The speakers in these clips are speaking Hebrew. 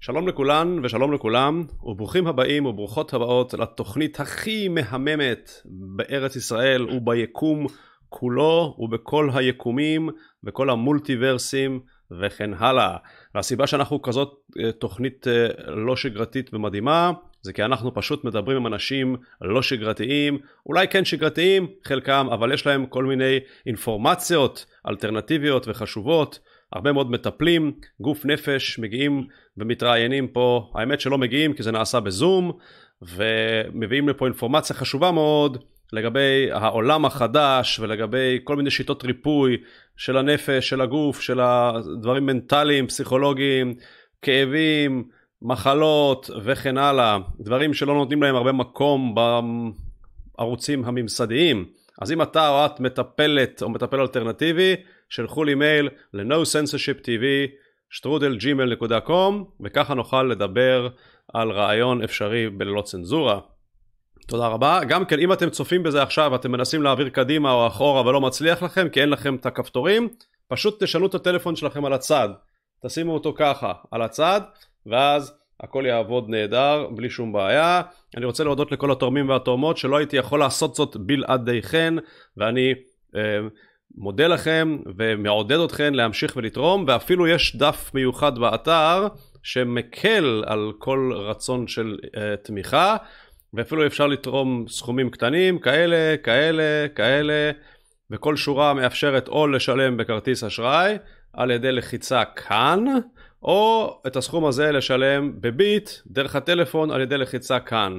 שלום לכולן ושלום לכולם, וברוכים הבאים וברוכות הבאות לתוכנית הכי מהממת בארץ ישראל וביקום כולו ובכל היקומים וכל המולטיברסים וכן הלאה. והסיבה שאנחנו כזאת אה, תוכנית אה, לא שגרתית ומדהימה זה כי אנחנו פשוט מדברים עם אנשים לא שגרתיים, אולי כן שגרתיים חלקם, אבל יש להם כל מיני אינפורמציות אלטרנטיביות וחשובות הרבה מאוד מטפלים, גוף נפש, מגיעים ומתראיינים פה, האמת שלא מגיעים כי זה נעשה בזום, ומביאים לפה אינפורמציה חשובה מאוד לגבי העולם החדש ולגבי כל מיני שיטות ריפוי של הנפש, של הגוף, של הדברים מנטליים, פסיכולוגיים, כאבים, מחלות וכן הלאה, דברים שלא נותנים להם הרבה מקום בערוצים הממסדיים. אז אם אתה או את מטפלת או מטפל אלטרנטיבי, שלחו לי מייל ל-no censorship tv strudelgmail.com וככה נוכל לדבר על רעיון אפשרי בללא צנזורה. תודה רבה. גם כן, אם אתם צופים בזה עכשיו, אתם מנסים להעביר קדימה או אחורה ולא מצליח לכם כי אין לכם את הכפתורים, פשוט תשנו את הטלפון שלכם על הצד. תשימו אותו ככה, על הצד, ואז הכל יעבוד נהדר, בלי שום בעיה. אני רוצה להודות לכל התורמים והתורמות שלא הייתי יכול לעשות זאת בלעדיכן, ואני אה, מודה לכם ומעודד אתכם להמשיך ולתרום, ואפילו יש דף מיוחד באתר שמקל על כל רצון של אה, תמיכה, ואפילו אפשר לתרום סכומים קטנים, כאלה, כאלה, כאלה, וכל שורה מאפשרת או לשלם בכרטיס אשראי על ידי לחיצה כאן. או את הסכום הזה לשלם בביט דרך הטלפון על ידי לחיצה כאן.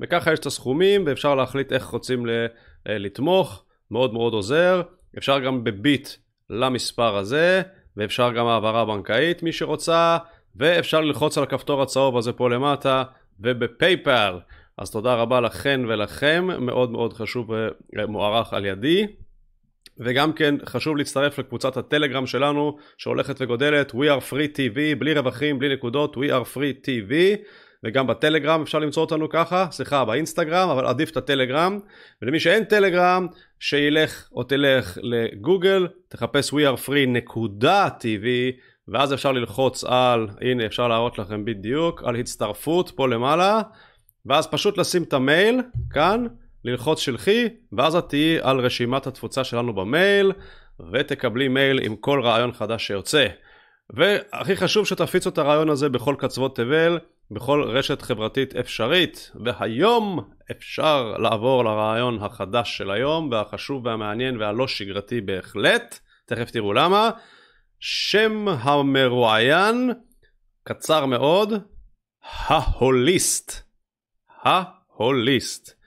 וככה יש את הסכומים ואפשר להחליט איך רוצים אה, לתמוך, מאוד מאוד עוזר. אפשר גם בביט למספר הזה, ואפשר גם העברה בנקאית מי שרוצה, ואפשר ללחוץ על הכפתור הצהוב הזה פה למטה, ובפייפל. אז תודה רבה לכן ולכם, מאוד מאוד חשוב ומוערך אה, אה, על ידי. וגם כן חשוב להצטרף לקבוצת הטלגרם שלנו שהולכת וגודלת We are free TV בלי רווחים בלי נקודות We are free TV וגם בטלגרם אפשר למצוא אותנו ככה, סליחה באינסטגרם, אבל עדיף את הטלגרם. ולמי שאין טלגרם, שילך או תלך לגוגל, תחפש We are free נקודה TV, ואז אפשר ללחוץ על, הנה אפשר להראות לכם בדיוק, על הצטרפות פה למעלה, ואז פשוט לשים את המייל כאן, ללחוץ שלחי, ואז את תהיי על רשימת התפוצה שלנו במייל, ותקבלי מייל עם כל רעיון חדש שיוצא. והכי חשוב שתפיצו את הרעיון הזה בכל קצוות תבל, בכל רשת חברתית אפשרית, והיום אפשר לעבור לרעיון החדש של היום, והחשוב והמעניין והלא שגרתי בהחלט, תכף תראו למה. שם המרואיין, קצר מאוד, ההוליסט. ההוליסט.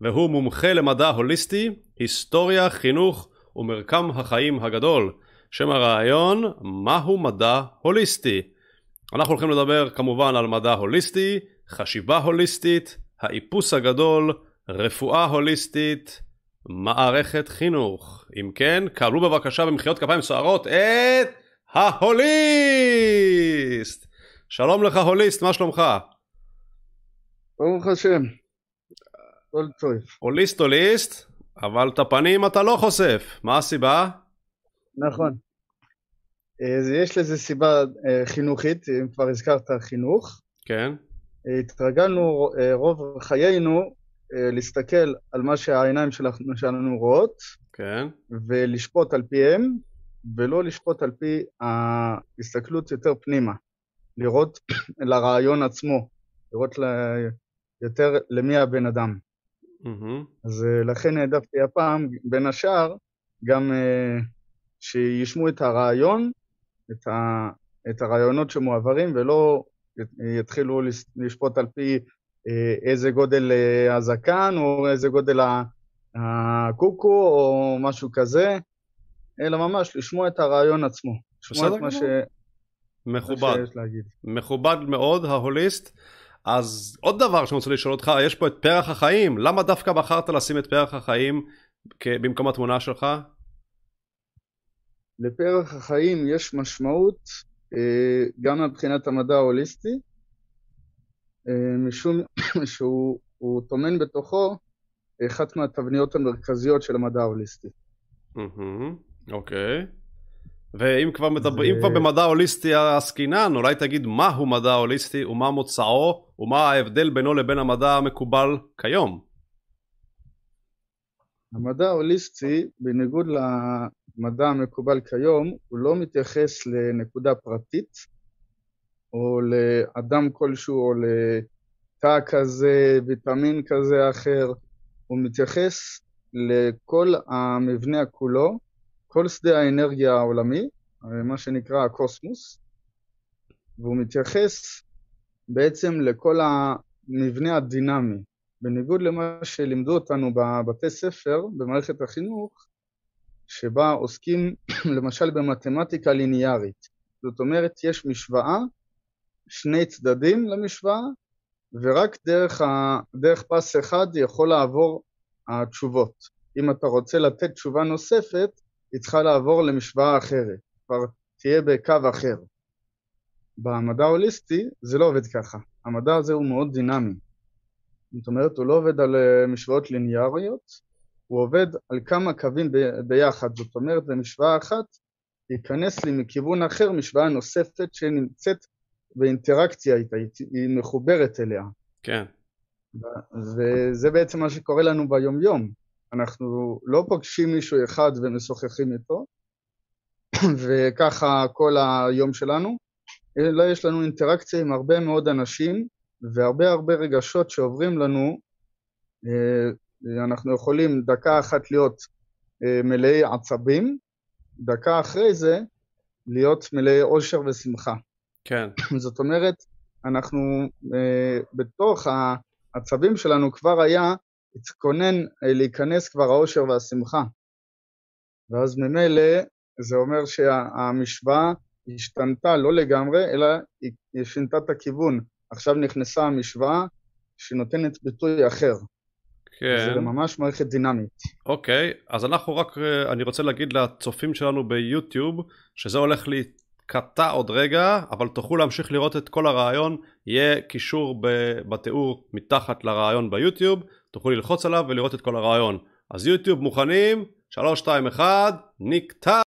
והוא מומחה למדע הוליסטי, היסטוריה, חינוך ומרקם החיים הגדול. שם הרעיון, מהו מדע הוליסטי? אנחנו הולכים לדבר כמובן על מדע הוליסטי, חשיבה הוליסטית, האיפוס הגדול, רפואה הוליסטית, מערכת חינוך. אם כן, קבלו בבקשה במחיאות כפיים סוערות את ההוליסט! שלום לך הוליסט, מה שלומך? ברוך השם. הוליסט הוליסט, אבל את הפנים אתה לא חושף, מה הסיבה? נכון. אה, יש לזה סיבה אה, חינוכית, אם כבר הזכרת חינוך. כן. אה, התרגלנו רוב חיינו להסתכל על מה שהעיניים שלנו, שלנו רואות, כן. ולשפוט על פיהם, ולא לשפוט על פי ההסתכלות יותר פנימה. לראות לרעיון עצמו, לראות ל... יותר למי הבן אדם. Mm-hmm. אז לכן העדפתי הפעם, בין השאר, גם אה, שישמעו את הרעיון, את, ה, את הרעיונות שמועברים, ולא יתחילו לשפוט על פי אה, איזה גודל אה, הזקן, או איזה גודל הקוקו, או משהו כזה, אלא ממש לשמוע את הרעיון עצמו. לשמוע את מה ש... מכובד. מכובד מאוד, ההוליסט. אז עוד דבר שאני רוצה לשאול אותך, יש פה את פרח החיים, למה דווקא בחרת לשים את פרח החיים במקום התמונה שלך? לפרח החיים יש משמעות אה, גם מבחינת המדע ההוליסטי, אה, משום שהוא טומן בתוכו אחת מהתבניות המרכזיות של המדע ההוליסטי. אוקיי. Mm-hmm. Okay. ואם כבר, מדבר, זה... כבר במדע הוליסטי עסקינן, אולי תגיד מהו מדע הוליסטי ומה מוצאו ומה ההבדל בינו לבין המדע המקובל כיום. המדע ההוליסטי, בניגוד למדע המקובל כיום, הוא לא מתייחס לנקודה פרטית או לאדם כלשהו או לתא כזה, ויטמין כזה אחר, הוא מתייחס לכל המבנה כולו כל שדה האנרגיה העולמי, אה, מה שנקרא הקוסמוס, והוא מתייחס בעצם לכל המבנה הדינמי. בניגוד למה שלימדו אותנו בבתי ספר, במערכת החינוך, שבה עוסקים למשל במתמטיקה ליניארית. זאת אומרת, יש משוואה, שני צדדים למשוואה, ורק דרך, ה... דרך פס אחד יכול לעבור התשובות. אם אתה רוצה לתת תשובה נוספת, היא צריכה לעבור למשוואה אחרת, כבר תהיה בקו אחר. במדע ההוליסטי זה לא עובד ככה, המדע הזה הוא מאוד דינמי. זאת אומרת, הוא לא עובד על אה, משוואות ליניאריות, הוא עובד על כמה קווים ב- ביחד, זאת אומרת, במשוואה אחת ייכנס לי מכיוון אחר משוואה נוספת שנמצאת באינטראקציה איתה, היא מחוברת אליה. כן. וזה בעצם מה שקורה לנו ביומיום. אנחנו לא פוגשים מישהו אחד ומשוחחים איתו, וככה כל היום שלנו, אלא יש לנו אינטראקציה עם הרבה מאוד אנשים, והרבה הרבה רגשות שעוברים לנו, אה, אנחנו יכולים דקה אחת להיות אה, מלאי עצבים, דקה אחרי זה להיות מלאי אושר ושמחה. כן. זאת אומרת, אנחנו אה, בתוך העצבים שלנו כבר היה התכונן אה, להיכנס כבר האושר והשמחה. ואז ממילא זה אומר שהמשוואה השתנתה לא לגמרי, אלא היא שינתה את הכיוון. עכשיו נכנסה המשוואה שנותנת ביטוי אחר. כן. זה ממש מערכת דינמית. אוקיי, אז אנחנו רק, אה, אני רוצה להגיד לצופים שלנו ביוטיוב, שזה הולך קטע עוד רגע, אבל תוכלו להמשיך לראות את כל הרעיון, יהיה קישור בתיאור מתחת לרעיון ביוטיוב, תוכלו ללחוץ עליו ולראות את כל הרעיון. אז יוטיוב מוכנים? 3, 2, 1, נקטע!